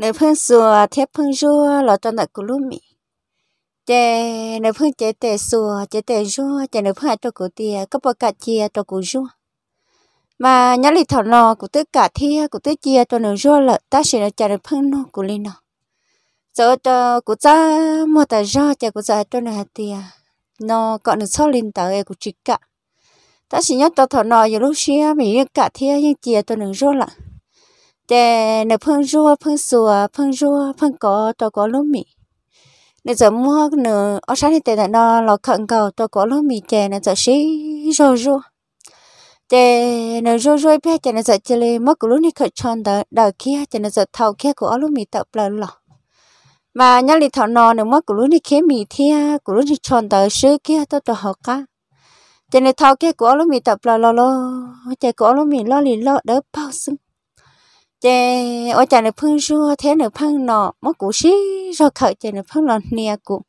nếu phương xua thép phương rua là cho nợ của lúc mỹ chè nếu phương chế tè xua chế tè rua chè nếu phương hạt cho của tia có bao cả chia cho của rua mà nhớ lì thảo nò của tất cả thia của tất chia cho nửa rua là ta sẽ là chè nếu phương nọ của lên nò, giờ cho của ta mua tài rau chè cụ cha cho nửa hạt tia nó còn được sau lên tờ ấy cụ chỉ cả ta sẽ nhớ cho thảo nò giờ lúc xia mình cả thia nhưng chia cho nửa rua lại để nợ phân rua phân sùa phân rua phân có tôi có lúc mì nợ giờ mua nợ ở sáng thì tại nó lọ khẩn cầu tôi có lúc mì chè nợ giờ xí rô rô để nợ rô rô bé chè nợ giờ chè lê mất của lúc này khởi chọn đờ đờ kia chè nợ giờ thầu kia của mì tập lần lọ mà nhà lì thọ nọ nè mất của lúc này khé mì thia của lúc này chọn đờ sứ kia tôi tôi học cả cho nên thao kia của lúc mì tập là lo lo chè của lúc mì lo lì lo đỡ bao xứng chè ở chả được phun rua thế được phun nọ mất củ xí rồi khởi chè được phun lọt nia cụ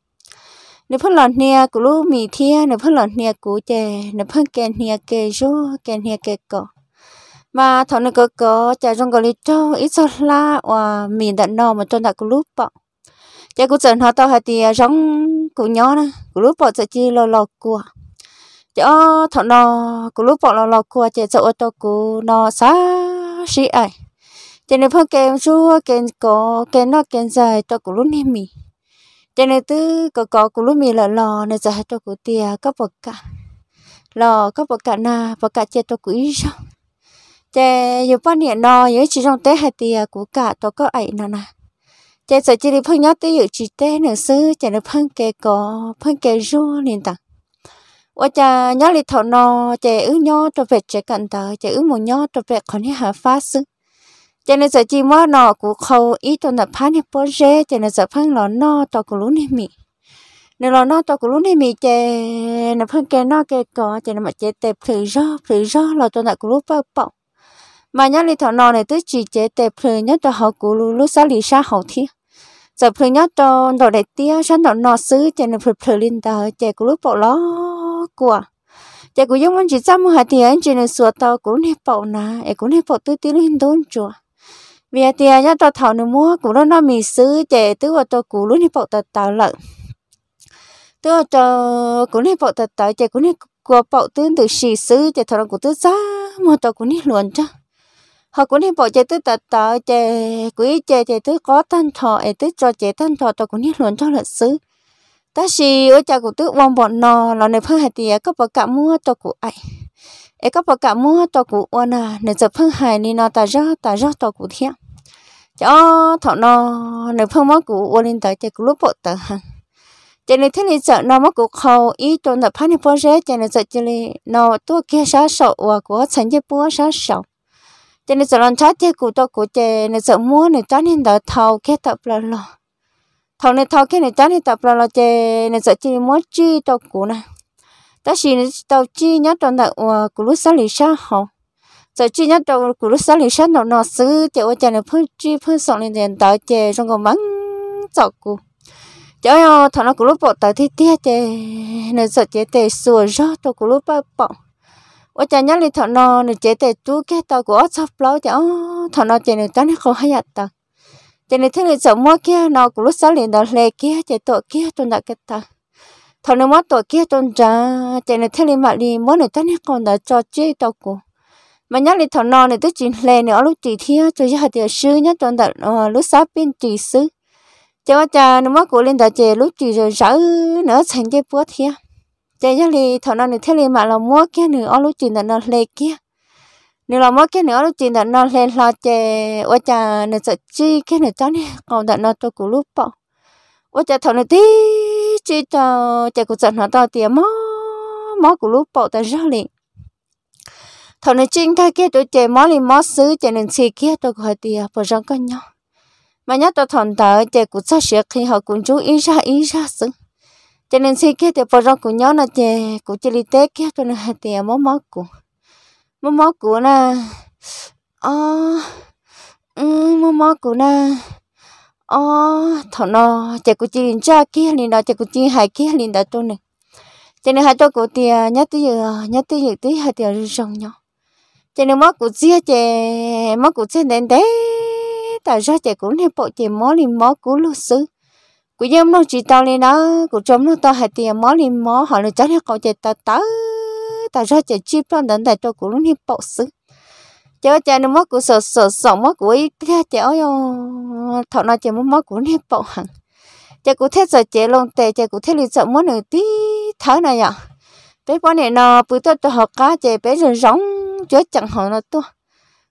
nếu phun lọt nia cụ lúc mì thia nếu phun lọt nia cụ chè nếu phun kè nia kè rua kè nia kè cỏ mà thọ nó có có chả rong cái lý cho ít cho la và mì đã nọ mà trong đã cụ lúc bọ chè cụ chẩn họ tao hay thì rong cụ nhó nè cụ lúc bọ sẽ chi lò lò cua chè thọ nọ cụ lúc bọ lò lò cua chè chỗ ô tô cụ nọ xa xí ai cho nên phong kèm chú kèm có kèm nó kèm dài cho cụ lúc này mì cho nên tứ có có cụ lúc mì là lò này dài cho cụ tia có bậc cả lò có bậc cả na bậc cả chết cho cụ ít xong. chè dù bao nhiêu nò nhớ chỉ trong té hai tia cụ cả to có ấy nè nà. chè sợ chỉ được phong nhớ tới dự chỉ té nửa xứ chè được phong kè có phong kè rùa liền tặng ủa chà nhớ lịch thọ nò, chè ứ nhớ cho về chè cận tờ chè ứ một nhớ cho về còn hết hạ phá xứ cho nên giờ chỉ mua nọ của khâu ít tuần tập phá nhập bớt rẻ cho nên giờ phăng lọ nọ to của lún này mì nên lọ nọ to của lún này mì chè nó phăng cái nọ cái cỏ cho nên mà chè tẹp thử gió thử gió lọ tuần là của lún bao bọc mà nhớ đi thọ nọ này tới chỉ chè tẹp thử nhớ cho họ của lún lún xá lì xa hậu thi giờ phơi nhớ cho đồ đẹp tía sáng đồ nọ xứ cho nên phơi phơi lên tờ chè của lún bộ ló của chè của giống anh chị xăm hạt thì anh chị nên sửa tàu của lún này bộ nà em của lún bộ tôi tươi lên đốn chùa vì tia nhá tao thảo nữa mua cũng nó nó mì sứ chè tức là tao cũ luôn đi bộ tao tao lợn tức là tao cũng đi bộ tao tao chè cũng đi qua bộ tương từ xì sứ chè thằng cũng tức ra mà tao cũng đi luôn chứ họ cũng đi bộ chè tức tao tao chè quý chè chè tức có tan thọ ấy tức cho chè tan thọ tao cũng đi luôn cho lợn sứ ta xì ở chà cũng tức uống bọn nò là này phơi tiền tia có bỏ cả mua tao cũng ai เอกปะกะมัวตัวกูอ้วนอ่ะในจะเพิ่งหายนี่นอตาจ้าตาจ้าตัวกูเที่ยจ้าถอนอในเพิ่งมัวกูอ้วนลินตาเจกูรู้ปวดตาหันเจนี่ที่นี่จะนอมัวกูเขาอีตัวนับพันในปอเจเจนี่จะเจนี่นอตัวเกียช้าสาวว่ากูฉันจะปัวช้าสาวเจนี่จะลองช้าเจกูตัวกูเจนี่จะมัวในจ้านี่เดาเท้าแค่ตับละลอเท้าในเท้าแค่ในจ้านี่ตับละลอเจนี่จะเจนี่มัวจี้ตัวกูนะ ta xin tàu chi nhá tàu nợ của lúc sa lý sáng họ giờ chi nhá tàu của lúc sáng lý sáng nó nó xứ chợ ở chợ này phơi chi phơi sọn lên đèn tàu chè trong còn mắng chọc cụ chợ yo thằng nó của lúc bỏ tàu thi tia chè nên sợ chè tè sùa rót tàu của lúc bao bỏ ở chợ nhá lên thằng nó nên chè tè chú cái tàu của sắp lâu chợ thằng nó chè này tao nó không hay tàu chè này thế này sợ mua kia nó của lúc sa lên đó lê kia chè tổ kia tụi nó cái tàu thằng nó mất tuổi kia tôn trà chạy này thế lên mà đi mỗi này ta nè còn đã cho chơi tao cô mà nhắc lên thằng non này tới chuyện lề nữa lúc chỉ thia cho ra tiểu sư nhá tôn đã ờ, lúc sắp bên chị sư cho bà cha nó mất của lên đã chạy lúc chị rồi sợ nữa thành cái bữa thia chạy nhắc lên thằng non này thế lên mà là mua kia nữa lúc chị đã nó lề kia nếu là mỗi cái nữa lúc chị đã nó lên lo chè ôi cha nó sợ chi cái này cháu này còn đã nó tôi cũng lúc bỏ ôi cha thằng này tí chỉ cho chạy cuộc chọn nó to tiền mó mó của lúc bộ ta ra liền thằng này chính thay kia tôi chạy mó liền mó xứ chạy nên xì kia tôi gọi tiền bỏ rong con nhau mà nhớ tôi thằng ta chạy cuộc sao sửa khi họ cũng chú ý ra ý ra xứ chạy nên xì kia tôi bỏ rong của nhau là chạy cũng chạy đi té kia tôi nên hai tiền mó mó của mó mó của là ờ mó mó của là ờ thằng nó chạy cụ chỉ cha kia liền đó chạy cụ chỉ hai kia liền đó tôi nè chạy nè hai tôi cụ thì nhớ tới giờ nhất tới giờ tới hai thì rong nhau chạy nè mất cụ chia chạy mất cụ chia đến đấy tại ra chạy cũng nên bỏ chạy mó liền mó cụ lúc xứ cụ dám nó chỉ tao lên đó cụ trông nó tao hai tiền mó liền mó họ là cháu nè cậu chạy tao tới tại ra chạy chip đó đến tại tôi cũng nên bỏ xứ chơi chơi nó mất của sợ sợ sợ mất của ý chơi ơi thọ nó chơi mất mất của nếp bộ hằng chơi của thế sợ chơi lông tè chơi của thế lì sợ mất nửa tí thở này ạ bé bọn này nó bự tôi tôi học cá chơi bé rồi rống chơi chẳng hỏi nó tôi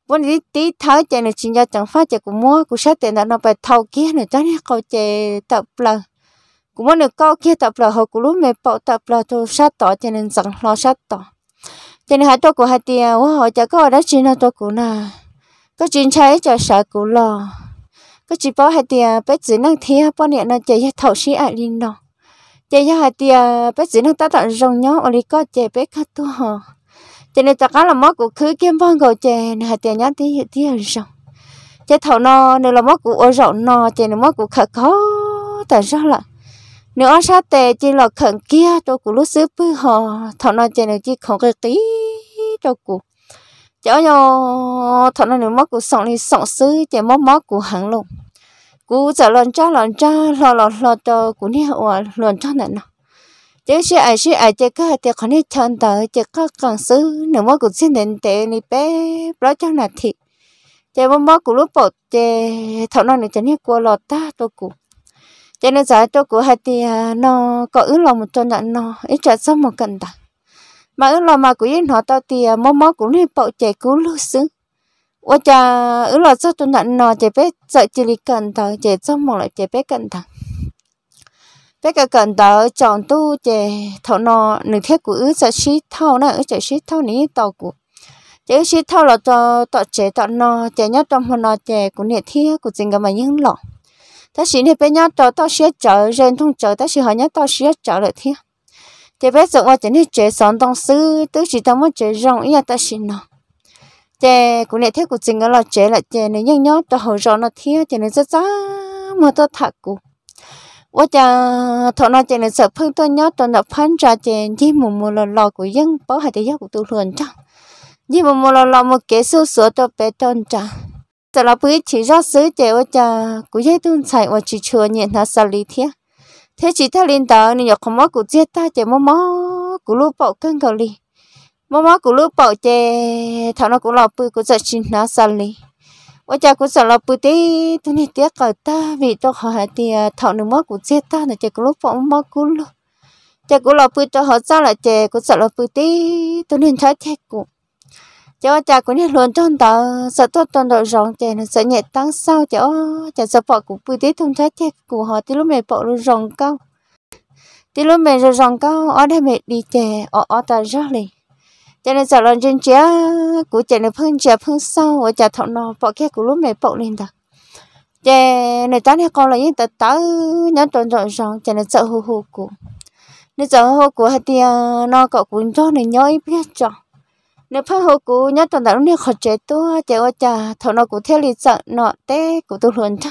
bọn đi tí thở chè này chuyên gia chẳng phát chè của mua của sát tiền nó phải thâu kia này cho nên câu chè tập lần cũng muốn được câu kia tập là học của lúc mẹ bộ tập là tôi sát tỏ cho nên rằng lo sát tỏ cho nên hai tôi của hai tiền quá họ chả có đã chín nó tôi của nà có chín trái cho sợ của lò có chỉ bảo hai tiền bé chỉ năng thế bao nhiêu nó chạy thầu sĩ ai đi đâu chạy hai tiền bé chỉ năng ta tận rồng nhó ở đây có chạy bé khát tu họ cho nên ta cá là mất của khứ kiếm phong cầu chạy hai tiền nhá tí hiện tí hình rồng chạy thầu no nên là mất của ở rộng no chạy nên mất của khát khó tại sao lại nếu sát tệ chỉ là khẩn kia cho cụ lúc xứ bư họ thọ nó chơi nếu chỉ không cái tí cho cụ chỗ yo thọ nó nếu mất cụ sống thì sống xứ chỉ mất mất cụ hẳn luôn cụ giờ lần cha lần cha lo lo lo cho cụ nè hòa lần cha này nọ chứ sẽ ai sẽ ai chơi cái thì không đi chân tờ chơi cái cần xứ nếu mất cụ xin đến tệ đi bé bỏ cho là thịt chơi mất mất cụ lúc bỏ chơi thọ nó nếu chơi nè qua lọt ta cho cụ cho nên giải tôi cũng hai thì à, nó có ước lòng một cho nhận nó ít trả xong một cần ta mà ước lòng mà của yên họ tao thì mó à, mó cũng đi bậu chạy cứu lưu xứ ủa cha ước lòng sao tôi nhận nó chạy bé sợ chỉ đi cần ta chạy xong một lại chạy bé cần ta bé cả cần ta chọn tu chạy thọ nó nửa thế của ước sợ xí thao nó ước chạy xí thao ní tàu của chạy xí thao là cho tọt chạy tọt nó chạy nhất trong hồ nó chạy cũng nhiệt thiết của chính cả mà những lòng ta chỉ nên bây nhau cho tao sẽ chở rèn thông chở ta chỉ hỏi nhau tao sẽ chở lại thế thì bây giờ mà chỉ nên chế sẵn đồng sư tức chỉ tao muốn chế rong ý ta chỉ nó chế cũng này thế của chính là chế lại chế này nhau nhau ta hỏi rõ nó thế chế này rất rất mà tao thật cụ ว่าจะทอนเจนเสพึ่งตัวยอดตอนพันจาเจนยี่มุมมลลอกูยังเป้าหายใจยากกูตัวเลือนจ้ะยี่มุมมลลอมเกสู้สัวตัวเป็ดตอนจ้ะ giờ là bữa chỉ ra sứ để ở cha cũng dễ tuân chạy và chỉ chừa nhận nó xử lý thế thế chỉ thay lên tàu nên nhớ không mất cũng giết ta chỉ mò mò cũng lúc bỏ cân cầu li mò mò cũng lúc bỏ chè thằng nó cũng lọp bự cũng giật chín nó xử lý ở cha cũng sợ lọp bự tí tôi nên tiếc cả ta vì tôi họ thì à, thằng nó mắc cũng giết ta là chỉ cũng lúc bỏ mò cũng lúc cha cũng lọp bự cho họ sao là chè cũng sợ lọp bự tí tôi nên trái thế cũng cháu cha cũng đi luôn trong ta sợ tốt trong đó rong chè nó sợ nhẹ tăng sao cháu cháu sợ bỏ cũng bùi tí thông thái chè của họ tí lúc mẹ bỏ luôn rong cao tí lúc mẹ rồi rong cao ở đây mẹ đi chè ở ở ta rất liền cho nên sợ lần trên chè của chè nó phân chè phân sau ở chè thọ nó bỏ kia của lúc mẹ bỏ lên đó chè này tao này con là những tớ tớ nhớ trong đó rong chè nó sợ hù hù của nó sợ hù hù của hạt tiền à, nó cậu cũng cho này nhói biết chọn nếu phát hồ cũ nhất tuần đã lúc khó chế tu chế ô cha thằng nó cũng theo lịch sợ nọ té cũng tu luận e e, cho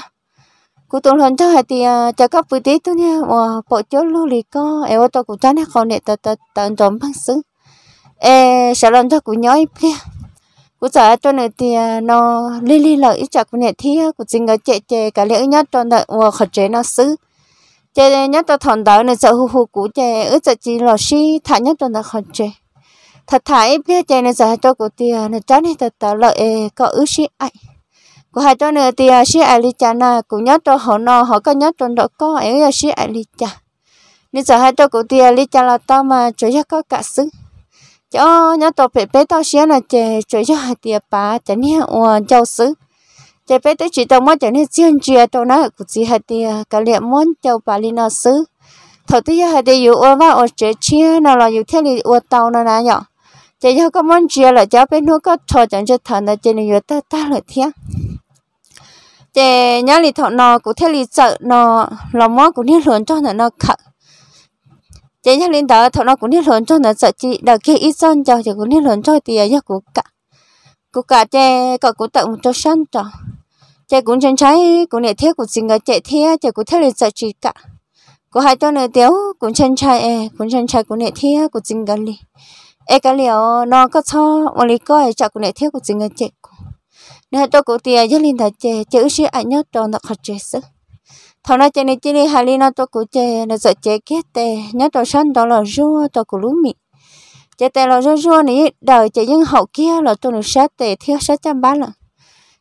cũng tu luận cho hay thì cha các bữa tí tu nha mà bộ chốt luôn lý co, em ở tôi cũng cha nè còn nè tờ tờ tờ chọn băng xứ em sẽ làm cho cũng nhớ kia cũng sợ cho nên thì nó li li lợi ít chặt cũng nhẹ thi cũng chính cái chế chế cái lẽ nhất tuần đã mà khó chế nó xứ chế nhất tuần thọ đó nên sợ hù hù cũng chế ít sợ chỉ là xí thả nhất tuần đã khó chế thật thái biết giờ nó giờ cho cô tiền nó chán hết thật tạo lợi có ước sĩ ai của hai cho nữa thì sĩ ai lý cha na cũng nhớ cho họ nó họ có nhớ cho nó có ấy sĩ ai lý cha nên giờ hai cho cô tiền lý cha là tao mà chủ cho có cả sức cho nhớ cho bé bé tao sĩ là chè cho yếu hai tiền bà chả nhẽ uổng châu sức chè bé tới chỉ tao mới chả nhẽ riêng chuyện tao nói cũng chỉ hai tiền cả liệm muốn châu bà lý nó sức thật thì hai tiền yêu uổng và ở chế chia nào là yêu thế thì uổng tao nó nãy nhở chỉ cho có món chia là cháu bên nước có cho chẳng cho thằng là chỉ này ta ta là thiếng chỉ nhớ lì thọ nó cũng thế lì sợ nó lòng món cũng nên lớn cho nó khắc chỉ nhớ lì đó thọ nó cũng nên lớn cho nó sợ chỉ đợi khi ít son cho thì cũng nên lớn cho thì giờ cũng cả cũng cả chỉ cậu cũng tận cho sân cho chỉ cũng chân trái cũng để thế cũng xin cái chạy thế chỉ cũng thế lì sợ chỉ cả cũng hai tuần này thiếu cũng chân trái cũng chân trái cũng để thế cũng xin cái đi ê cái liệu nó có cho mà lý coi chả cũng để thiếu của chính người chết nên tôi cũng tiền rất linh thật chê chữ sĩ ảnh nhớ tròn nó khó chê sức thằng nó chê này chê đi hai linh nó tôi cũng chê nó sợ chê kết tệ nhớ tôi sân đó là rua tôi cũng lú mị chê tệ là rua rua này đời chê những hậu kia là tôi được sát tệ thiếu sát trăm bát là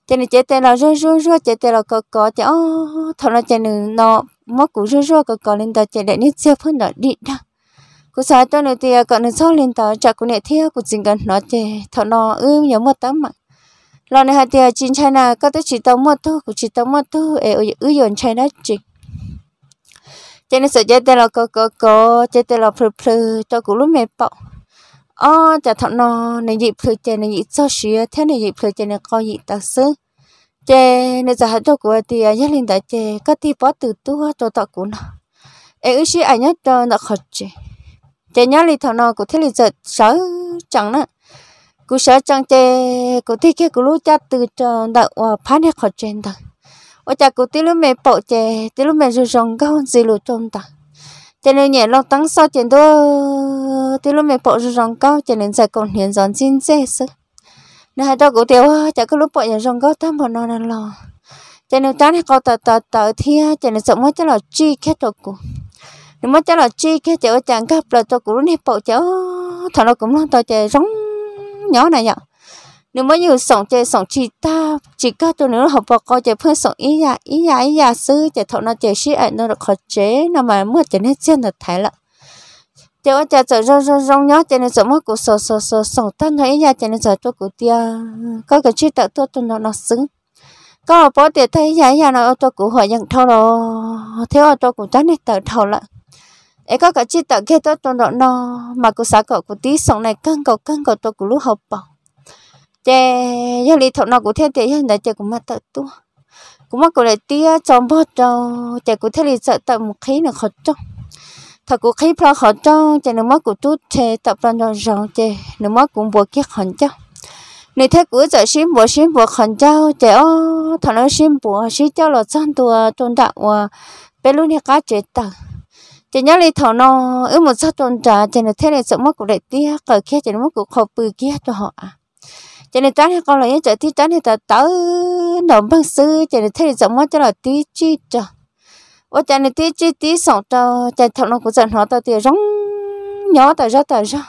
chê này chê tệ là rua rua rua chê tê là có có chê ô thằng nó này nó mất cũng rua rua có có linh đời chê để nít siêu phân đó đi đâu cú sao tôi này thì còn nó sau lên tàu chắc cũng này theo cú chính gần nó thì thọ nó ư nhớ một tấm mà lo này hai thì à, chính chai nào các tôi chỉ tàu một thu cú chỉ tàu một thu ê ư yồn chai đó chị cho nên sợ chết là có có có chết là phừ phừ cho cú lúc mẹ bọ ờ chả thọ nó này dị phơi chè này dị sao xía thế này dị phơi chè này coi dị tạc sướng chè này giờ hai tôi của thì à, nhất lên tại chè các thì bỏ từ tu cho tọt cú nó ê ư xí ảnh à, nhất cho nó khó chè chế nhá lì thằng nó cũng thích lì giật sợ chẳng nữa cú sợ chẳng chế cú thích cái cú lúc cha từ tròn đạo ờ, phát phá nét khỏi trên đó, ở cha cú tí lúc mẹ bỏ chế tí lúc mẹ rồi rồng cao gì lù trong đó, cho nên nhẹ lòng tăng sao trên đó tí lúc mẹ bỏ rồi rồng cao cho nên giải còn hiện giòn xin dễ sức nên hai đó cú tiêu chả cứ lúc bỏ nhà rồng cao tham bọn nó là lo cho nên ta này có tao tao tờ thia cho nên sợ mất cho là chi khét rồi cú nếu mà cho là chi cái chỗ chàng gặp là cho cũng đi bộ chỗ thằng nó cũng lo tao chơi rong nhỏ này nhở nếu mà nhiều sống chơi sống chỉ ta chỉ các tôi nữa học bọc coi chơi phơi sống ý dạ ý dạ ý dạ sư chơi thằng nó chơi sĩ ảnh nó được khó chế nó mà mưa chơi nên trên được thấy lận chơi ở chơi chơi rong rong rong nhớ chơi nên sống mất cuộc sờ sờ sờ sống tan thấy ý dạ chơi nên giờ tôi cũng tia có cái chi tạo tôi tôi nó nó xứng có bỏ tiền thấy ý dạ ý dạ nó tôi cũng hỏi nhận thâu rồi thế tôi cũng chán hết tờ thâu lận ấy có cả chi tờ kia tôi tôi nó nó mà cô xã cậu của tí sống này căng cầu căng cầu tôi của lúc học bảo chè giờ lý thọ nó cũng thiên thế hiện đại chè của mặt tự tu cũng mắc của lại tia trong bớt đâu chè cũng thế lý sợ tận một khí là khó trong thật của khí plo khó trong chè nếu mất cũng chút chè tập ra nó rộng chè nó mất cũng buộc kia khó trong nếu thế của giờ xin bùa xin bùa khẩn trao chè ô thằng nó xin bùa xin cho là sang tua tôn đạo và bé lúc này cá chết tao chỉ nhớ lấy thầu nó ước một sát tròn trà chỉ là thế này sợ mất của đại tía cờ kia chỉ là mất của khẩu bự kia cho họ à chỉ là trán hay con lấy chợ tí trán thì ta tớ đồng băng sư chỉ là thế này sợ mất cho là tí chi cho và chỉ là tí chi tí sòng cho chỉ thầu nó của dân họ ta thì rong nhỏ ta ra ta ra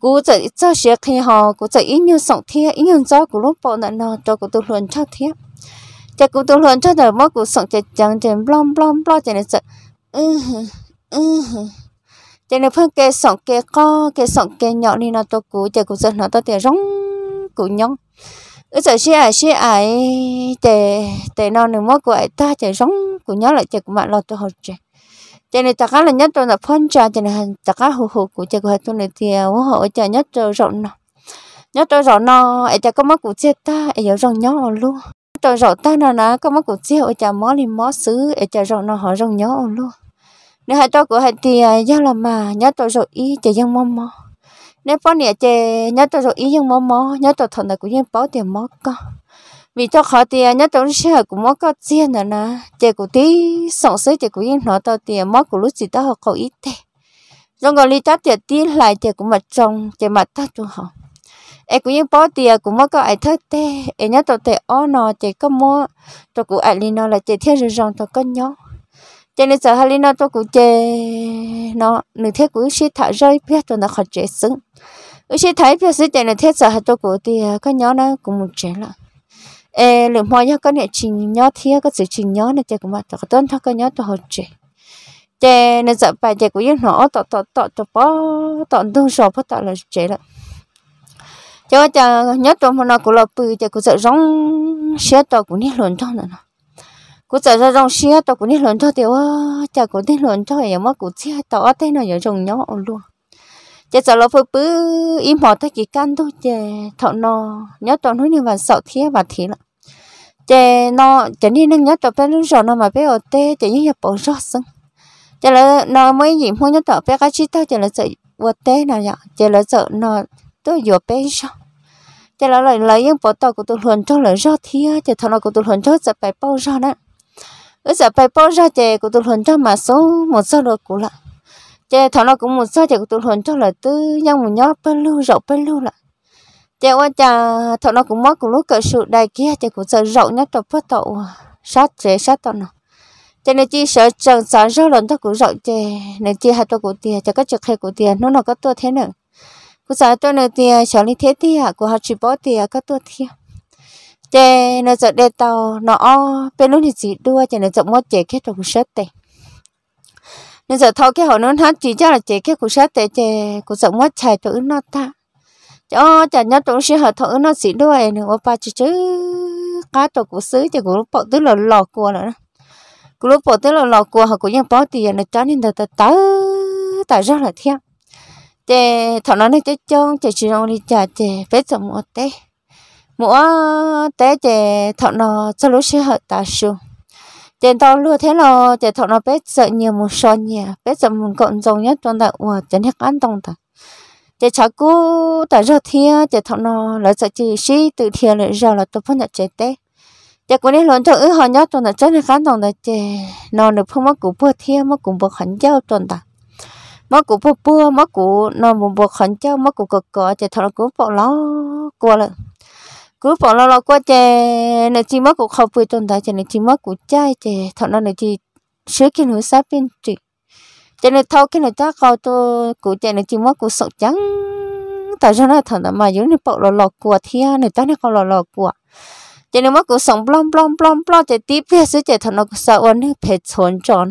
cú giờ cho xe khi họ cú giờ ít như sòng thia ít như gió của lúc bọn nó cho cú tôi luôn cho thia chỉ cú tôi luôn cho đời mất của sống chỉ chẳng chỉ blom blom blom chỉ là sợ ừ ừ cho nên phương kê sọn kê co kê sọn kê nhỏ đi nó to cú chờ cũng dân nó to tiền rong cú nhông ở giờ xe ai xe ai tề tề non nữa mất của ai ta chờ rong cú nhớ lại chờ cũng mạng lo tôi học chơi cho nên tất cả là nhất tôi là phân trà cho nên tất cả hù hù của chờ của tôi này thì à, họ chờ nhất tôi rộng nó nhất tôi rộng nó ai chờ có mất của chết ta ai giờ rong nhỏ luôn tôi rộng ta nó nó có mất của chết ai chờ mó thì mó xứ ai chờ rộng nó họ rong nhỏ luôn nếu hai tôi của hai thì giao à, là mà nhớ tôi rồi ý chỉ dân mò mò nếu bao nhiêu chị nhớ tôi rồi ý dân mò mò nhớ tôi thằng này cũng dân bảo tiền mò co vì tôi khó thì à, nhớ tôi sẽ cũng mò co tiền nữa nè chị của tí sống sới chị cũng dân nó tôi tiền à, mò của lúc gì đó họ cầu ít thế rồi người đi tắt tiền tí lại tiền cũng mặt trồng tiền mặt tắt cho họ em cũng như bó tiền cũng mất có ai thất thế, em nhớ tôi tệ ó nọ chỉ có mua tôi cũng ai lên nó là chỉ thiết rồi rong tôi có nhớ cho nên giờ hali nó tôi cũng chê nó nửa thế cũng sẽ thả rơi biết tôi nó khó chế sướng cũng sẽ thấy biết sẽ cho nên thế giờ tôi cũng thì à, có nhớ nó cũng một chế là ê lượng mọi nhớ có nhẹ trình nhớ thiệt có sự trình nhớ này chơi cũng mà tôi tuân theo cái nhớ tôi học chế chế nên giờ bài chế cũng yên nó tọt tọt tọt tọt bỏ tọt đun sò bắt tọt là chế là cho chờ nhớ tôi mà nó cũng là bự chế cũng sợ rong sẽ tôi cũng đi luồn cho nữa cú chạy ra rong xe tao cũng đi lộn cho tiểu chả cũng đi lộn cho em mất cú xe tao thế nào giờ rồng nhỏ luôn chả sợ lo phơi bứ im họ thấy chỉ căn thôi chả thọ nó nhớ tao nói như vậy sợ thiệt và thiệt lắm chả nó chả đi nâng nhớ tao bé lúc rồi nó mà bé ở tê chả như hiệp bỏ rót sưng chả là nó mới gì mua nhớ tao bé cái chi tao chả là sợ ở tê nào nhở chả là sợ nó tôi vừa bé sao chả là lại lấy những bộ tao của tôi lộn cho lại rót thiệt chả thọ nó của tôi lộn cho sợ phải bao rót nữa ở giờ phải bỏ ra chè của tôi hồn cho mà số một số được của lại chè thằng nó cũng một số chè của tôi hồn cho là tư nhau một nhóc bên lưu rộng bên lưu lại chè quan chà thằng nó cũng mất cũng lúc cỡ sự đại kia chè cũng sợ rộng nhất tập phát tậu sát chè sát tao nào cho nên chị sợ chẳng sáng ra lần tao cũng rộng chè này chị hạt tôi của tiền chè các trực hệ của tiền nó là có tôi thế nữa cũng sợ tôi này tiền sợ như thế tiền của họ chỉ bỏ tiền các tôi thiệt chè nó sợ đê tàu nó bên lúc thì chỉ đua chè nó sợ mất chè kết trong sớt tệ nên giờ thâu cái họ nó hát chỉ cho là chè kết của sớt tệ chè cũng sợ mất chạy chỗ nó ta cho chả nhớ trong sẽ họ thâu nó chỉ đua ấy nữa ba chữ chứ cá tổ của xứ chế của bộ tức là lò cua nữa của lúc bộ tức là lò cua họ cũng như bỏ tiền nó cho nên là ta tớ tại rất là thiêng chè thằng nó này chế chong chè chỉ nó đi chè chế phết sợ mất tệ mua té chè thọ nó cho lúc sẽ hợp ta su chè to lúa thế nó chè thọ nó bé sợ nhiều một số nhiều bé sợ một cộng dòng nhất trong đại ủa chén hết ăn tông ta chè cháu cú ta rơ thia chè thọ nó là sợ chỉ sĩ tự thia lại giờ là tôi phân nhận chè té chè cũng nên lớn cho ứ họ nhất trong đại chén hết ăn tông ta chè nó được không mắc cũng bơ thia mắc cũng bơ khẩn giao trong ta mắc cũng bơ bơ mắc cũng nó một bơ khẩn giao mắc cũng cực cọ chè thọ nó cũng bỏ lo qua lại cứ bỏ lo lo qua chè nè chỉ mất của khâu phơi tồn tại chè nè chỉ mất của chai chè thọ nó nè chỉ sửa cái nửa sáp bên trị chè nè thâu cái nửa chắc câu tô cũng chè nè chỉ mất của sọc trắng tại sao nó thọ nó mà giống như bỏ lo lo qua thia nè ta này câu lo lo qua chè nè mất của sống blom blom blom blom chè tiếp phía sửa chè thọ nó sợ ôn nè phải trốn trốn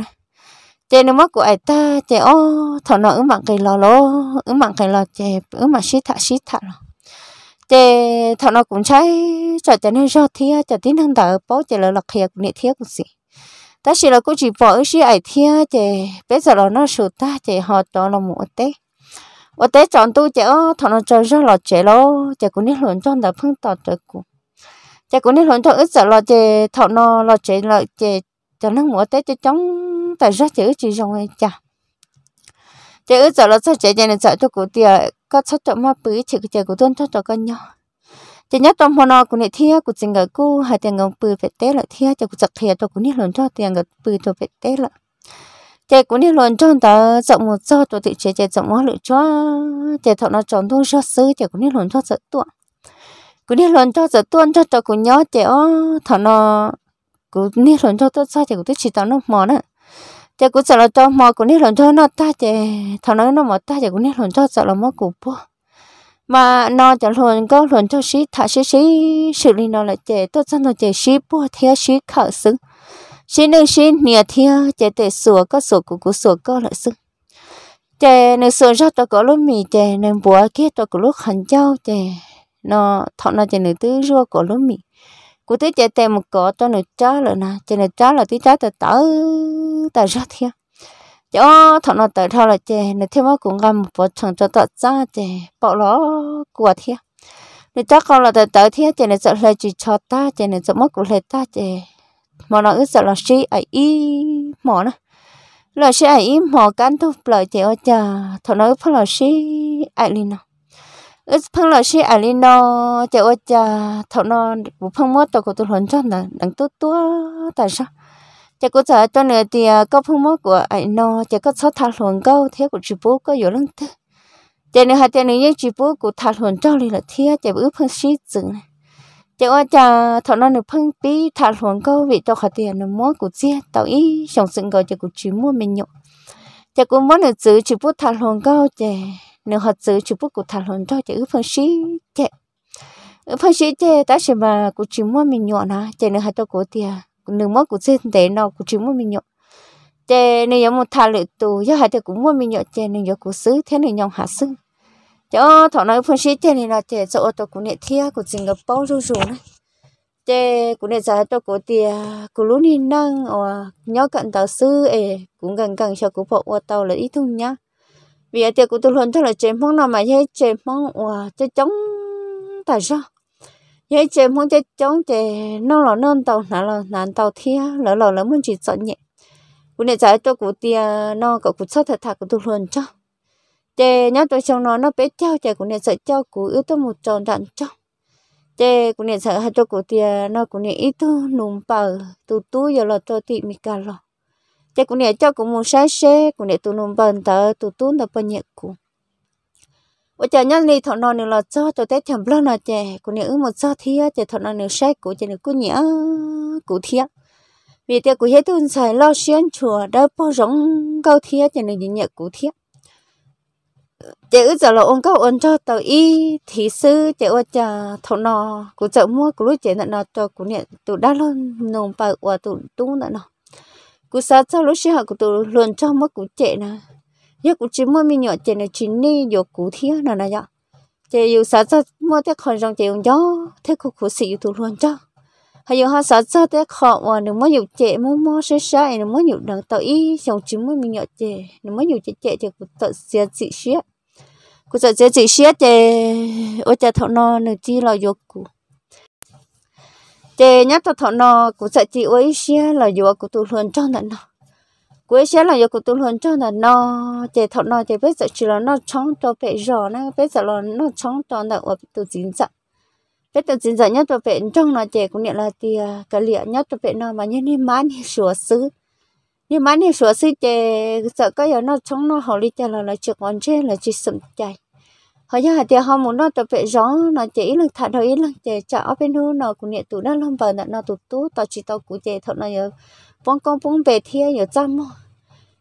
chè nè mất của ai ta chè ô thọ nó ứng bằng cái lo lo ứng bằng cái lo chè ứng bằng xí thạ xí thạ rồi chế thọ nó cũng cháy cho cho nên do thia cho tí năng đỡ bố chế là lọc hiệp nị thia cũng gì ta chỉ là cũng chỉ bỏ cái gì ấy thia chế bây giờ là nó sụt ta chế họ cho là một tế một tế chọn tu chế ó thọ nó cho ra là chế lo chế cũng nên luận cho đỡ phương tỏ trời cũng chế cũng nên luận cho ít giờ là chế thọ nó là chế là chế cho nó một tế chế chống tại ra chế chỉ rồi chả chạy ước giờ là sao chạy chạy nên chạy cho cụ tia có sao cho mà bự chỉ cái chạy cụ tuân cho cho con nhỏ chạy nhất trong hôm nọ cụ này thia cụ chỉ ngờ cụ hai tiếng ngông bự phải té lại thia chạy cụ chặt thia cho cụ nít lớn cho tiền ngờ bự cho phải té lại chạy cụ nít lớn cho ta rộng một cho tụi thị chạy chạy rộng một lựa cho chạy thọ nó tròn thôi cho sư chạy cụ nít lớn cho sợ tuột, cụ nít lớn cho sợ tuôn cho cho cụ nhớ chạy ó thọ nó cụ nít lớn cho tôi sao chạy cụ tôi chỉ tao nó mòn á giờ cũng sợ là cho mò cũng nít lần cho nó ta chè thằng nó nó mò ta chè cũng nít lần cho sợ là mò cũng bố mà nó chả luôn có luôn cho xí thả xí xí xử lý nó là chè tôi chân nó chè xí bố thế xí khở xứng xí nơi xí nhẹ thế chè tệ sửa có sửa cũng cũng sửa có lại xứng chè nơi sửa ra tôi có lúc mì chè nơi bùa kia tôi có lúc hành châu chè nó thọ nó chè nơi tứ rua có lúc mì cụ tí chạy tèm một cỏ cho nó chá rồi nè chạy nó chá là tí chá tờ tớ tờ rất thiếu. cho thọ nó tờ thọ là chạy nó thêm cũng gần một bộ chồng cho tờ chá chạy bỏ ló của thiếu. nó chắc con là tờ tớ thiếu, chạy nó sợ là chỉ cho ta chạy nó sợ mất của lệ ta chạy mà nó cứ sợ là sĩ ấy ý mỏ nó, là sĩ ấy ý mỏ cán thu lời chạy ở chà thọ nó cứ phải là sĩ ấy liền nào ước phong lọ xí à li nó chợ ớt chà thọ nó bố phong mót tàu của tôi lớn cho là đằng tốt tua tại sao chỉ à, có sợ cho nữa thì có phong mót của ấy nó chỉ có sáu thà luồng câu thế của chị bố có nhiều lần thế chợ nữa hai tiền này như chị bố của thà luồng cho li là thế chỉ ước phong xí dừng này chợ ớt chà thọ nó được phong bí thà luồng câu vì cho khởi tiền nó mót của chia tàu ý sống sinh gọi chỉ của chị mua mình nhậu chỉ có mót được giữ chị bố thà luồng câu chỉ nếu họ giữ chụp bút của thằng lớn cho chỉ ước phân xí chè ước phân xí chè ta sẽ mà của chỉ mua mình nhọn à chè nữa hai tôi à. của tiền nếu mua của trên tế nào của chỉ mua mình nhọn chè nếu giống một thằng lự tù cho hai tôi cũng mua mình nhọn chè nếu giống của xứ thế này nhọn hạ xứ cho thọ nói phân sĩ chè này là chè cho ô tô của nghệ thia của Singapore rồi rồi này chè cũng để giải tôi có tiền cũng lũ đi năng ở nhau cận tàu sư ấy cũng gần gần cho cũng phụ ô tàu là ít thùng nhá vì ở tiệc của tôi luôn thôi là chế phong nào mà chế chế phong ủa chế chống tại sao chế chế phong chế chống chế nó là nôn tàu nà là nàn tàu thia lỡ lỡ lỡ muốn chỉ sợ nhẹ của để giải cho của tia nó cậu cụ sót thật thật của tôi luôn cho chế nhá tôi xong nó nó bé treo chế của để sợ treo của yếu tôi một tròn đạn cho chế của để sợ hai cho của tia nó của để ít tôi nùng bờ tụt túi giờ là tôi tị mì cả rồi chắc cũng nè cho cũng muốn sai xe cũng nè tụi nông bần tớ tụi tún nó bận nhiệt cũng ở chợ nhân này thọ nó nè là cho cho thấy thầm lo nó chè cũng nè ứ một cho thia chè thọ nó nè sai cũng chè nè cũng nhẹ cũng thia vì tiếc cũng hết tuần xài lo xuyên chùa đã bao rộng cao thia chè gì nhẹ cũng thia chè ứ giờ là ông cao ông cho tao y thí sư chè ủa chợ thọ nó cũng chợ mua cũng lúc chè nó cho cũng nè tụi đã lo nông bờ và tụi nè nó cú sát sau lúc xí học cú tụ luồn cho mất cú trẻ nè giờ cú chỉ mới mi nhọ trẻ nè chỉ ni giờ cú thiếu nè nè giờ trẻ yêu sát sau mua thế còn trong trẻ ông gió thế cú cú xịu tôi luồn cho hay giờ ha sát sau thế họ mà đừng mua nhiều trẻ mới mua sai sai đừng mua nhiều đằng tao ý trong chỉ mới mi nhọ trẻ nếu mới nhiều trẻ trẻ thì cú tao xia xịu xia cú sợ trẻ xịu xia trẻ ôi trẻ thọ nó nửa chi là giờ cú chị nhất thọ thọ nó cũng sợ chị ấy xe là vừa của tôi luôn cho đàn nó của ấy xe là vừa của tôi luôn cho đàn nó chị thọ nó chị biết sợ chỉ là nó chống cho bé rõ nó biết sợ là nó chống cho nó ở tôi chính sợ biết tôi chính sợ nhất tôi bé trong nó chị cũng nhận là thì cái liệu nhất tôi bé nó mà như ni má như sửa sứ, như má như sửa sứ chị sợ cái giờ nó chống nó hầu đi cho là là chịu còn trên là chịu sụm chạy họ nhớ thì họ muốn nó tập về gió nó chỉ là thả đời là chỉ chợ bên hư nó cũng nhẹ tụ đó lông và nó tụ tú tao chỉ tao cũng chỉ thôi nó nhớ bông con bông về thiên giờ chăm mà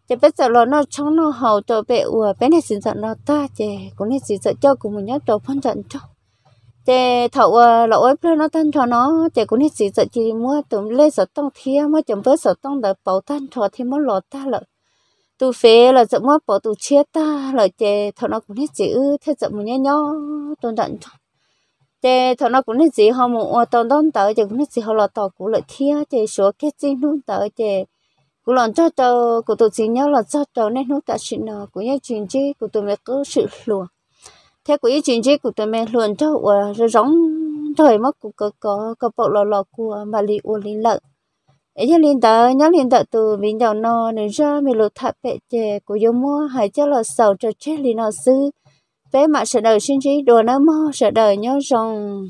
chỉ biết giờ lo nó trong nó hầu tập về ủa bên này sinh sợ nó ta chỉ cũng nên sinh sợ cho cũng muốn nhớ tụ phân trận cho chỉ thầu ờ, là ấy bên nó thân cho nó chỉ cũng nên sinh sợ chỉ mua tụm lê sợ tông thiên mà chẳng biết sợ tông đợi bảo thân cho thì mới lọt ta lợi tu phê là dẫm mất bỏ tu chết ta là chè thọ nó cũng hết chữ thế dẫm một nhá nhó tôn đận chè thọ nó cũng hết chữ họ một tôn đón tới chè cũng hết chữ họ là tỏ cũng lợi thia chè số cái gì luôn tới chè cũng làm cho tàu của tụi chị nhớ là cho tàu nên nó ta chuyện nào của nhà chuyện chi của tụi mình cứ sự lùa thế của nhà chuyện chi của tụi mình luôn cho rồi giống thời mất của cơ có cơ bộ lò lò của mà li uốn lì lợn ấy chứ liên tờ nhớ liên tờ từ bình đầu nọ nên ra mình lột thạch bệ chè của yêu mua hay cho là sầu cho chết liên nó sư bé mà sợ đời sinh trí đồ nó mơ sợ đời nhớ rằng